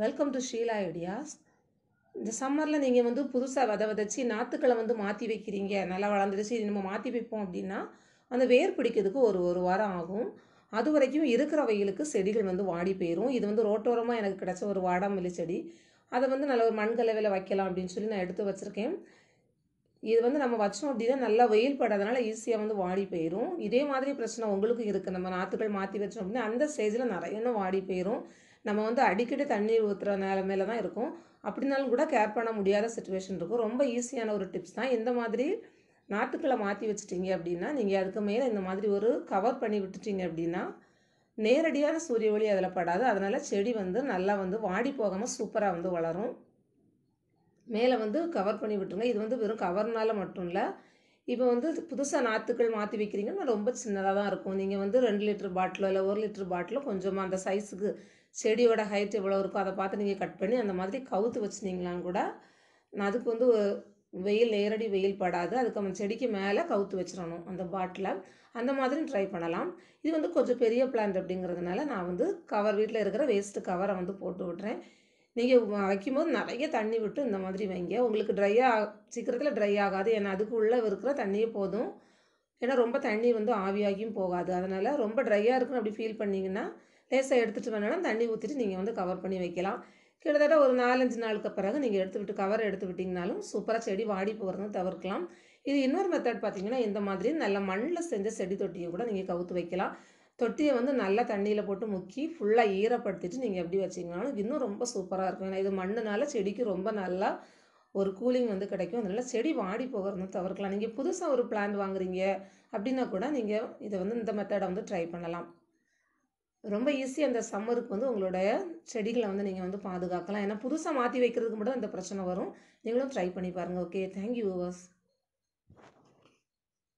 welcome to Sheila ideas இந்த சம்மரில் நீங்கள் வந்து புதுசாக வித விதைச்சி நாற்றுக்களை வந்து மாற்றி வைக்கிறீங்க நல்லா வளர்ந்துடுச்சு இது நம்ம மாற்றி வைப்போம் அப்படின்னா அந்த வேர் பிடிக்கிறதுக்கு ஒரு ஒரு வாரம் ஆகும் அது வரைக்கும் இருக்கிற வயலுக்கு செடிகள் வந்து வாடி போயிடும் இது வந்து ரோட்டோரமாக எனக்கு கிடச்ச ஒரு வாடாமல்லி செடி அதை வந்து நல்ல ஒரு மண்கலவையில் வைக்கலாம் அப்படின்னு சொல்லி நான் எடுத்து வச்சுருக்கேன் இது வந்து நம்ம வச்சோம் அப்படின்னா நல்லா வெயில் படாதனால ஈஸியாக வந்து வாடி போயிடும் இதே மாதிரி பிரச்சனை உங்களுக்கும் இருக்குது நம்ம நாற்றுகள் மாற்றி வச்சோம் அப்படின்னா அந்த ஸ்டேஜில் நிறைய வாடி போயிடும் நம்ம வந்து அடிக்கடி தண்ணீர் ஊற்றுற நிலமையில தான் இருக்கும் அப்படினாலும் கூட கேர் பண்ண முடியாத சுச்சுவேஷன் இருக்கும் ரொம்ப ஈஸியான ஒரு டிப்ஸ் தான் இந்த மாதிரி நாற்றுக்களை மாற்றி வச்சுட்டிங்க அப்படின்னா நீங்கள் அதுக்கு மேலே இந்த மாதிரி ஒரு கவர் பண்ணி விட்டுட்டிங்க அப்படின்னா நேரடியான சூரிய ஒளி அதில் படாது அதனால் செடி வந்து நல்லா வந்து வாடி போகாமல் சூப்பராக வந்து வளரும் மேலே வந்து கவர் பண்ணி விட்டுருங்க இது வந்து வெறும் கவர்னால் மட்டும் இல்லை இப்போ வந்து புதுசாக நாற்றுக்கள் மாற்றி வைக்கிறீங்கன்னா ரொம்ப சின்னதாக தான் இருக்கும் நீங்கள் வந்து ரெண்டு லிட்டர் பாட்டிலோ இல்லை ஒரு லிட்டர் பாட்டிலோ கொஞ்சமாக அந்த சைஸுக்கு செடியோட ஹைட் எவ்வளோ இருக்கோ அதை பார்த்து நீங்கள் கட் பண்ணி அந்த மாதிரி கவுத்து வச்சுனீங்களாம் கூட நான் அதுக்கு வந்து வெயில் நேரடி வெயில் படாது அதுக்கு அந்த செடிக்கு மேலே கவுத்து வச்சிடணும் அந்த பாட்டில் அந்த மாதிரி ட்ரை பண்ணலாம் இது வந்து கொஞ்சம் பெரிய பிளான்ட் அப்படிங்கிறதுனால நான் வந்து கவர் வீட்டில் இருக்கிற வேஸ்ட்டு கவரை வந்து போட்டு விட்றேன் நீங்கள் வைக்கும் போது நிறைய தண்ணி விட்டு இந்த மாதிரி வைங்க உங்களுக்கு ட்ரையாக சீக்கிரத்தில் ட்ரை ஆகாது ஏன்னா அதுக்கு உள்ளே இருக்கிற தண்ணியே போதும் ஏன்னா ரொம்ப தண்ணி வந்து ஆவியாகியும் போகாது அதனால் ரொம்ப ட்ரையாக இருக்குன்னு அப்படி ஃபீல் பண்ணிங்கன்னா லேசாக எடுத்துகிட்டு வேணாலும் தண்ணி ஊற்றிட்டு நீங்கள் வந்து கவர் பண்ணி வைக்கலாம் கிட்டத்தட்ட ஒரு நாலஞ்சு நாளுக்கு பிறகு நீங்கள் எடுத்து விட்டு கவர் எடுத்து விட்டிங்கனாலும் சூப்பராக செடி வாடி போகிறத தவிர்க்கலாம் இது இன்னொரு மெத்தட் பார்த்தீங்கன்னா இந்த மாதிரி நல்ல மண்ணில் செஞ்ச செடி தொட்டியை கூட நீங்கள் கவுத்து வைக்கலாம் தொட்டியை வந்து நல்லா தண்ணியில் போட்டு முக்கி ஃபுல்லாக ஈரப்படுத்திட்டு நீங்கள் எப்படி வச்சிங்கனாலும் இன்னும் ரொம்ப சூப்பராக இருக்கும் ஏன்னா இது மண்ணுனால செடிக்கு ரொம்ப நல்லா ஒரு கூலிங் வந்து கிடைக்கும் அதனால் செடி வாடி போகிறதும் தவிர்க்கலாம் நீங்கள் புதுசாக ஒரு பிளான் வாங்குறீங்க அப்படின்னா கூட நீங்கள் இதை வந்து இந்த மெத்தடை வந்து ட்ரை பண்ணலாம் ரொம்ப ஈஸி அந்த சம்மருக்கு வந்து உங்களுடைய செடிகளை வந்து நீங்கள் வந்து பாதுகாக்கலாம் ஏன்னா புதுசாக மாற்றி வைக்கிறதுக்கு மட்டும் இந்த பிரச்சனை வரும் நீங்களும் ட்ரை பண்ணி பாருங்கள் ஓகே தேங்க்யூ வாஸ்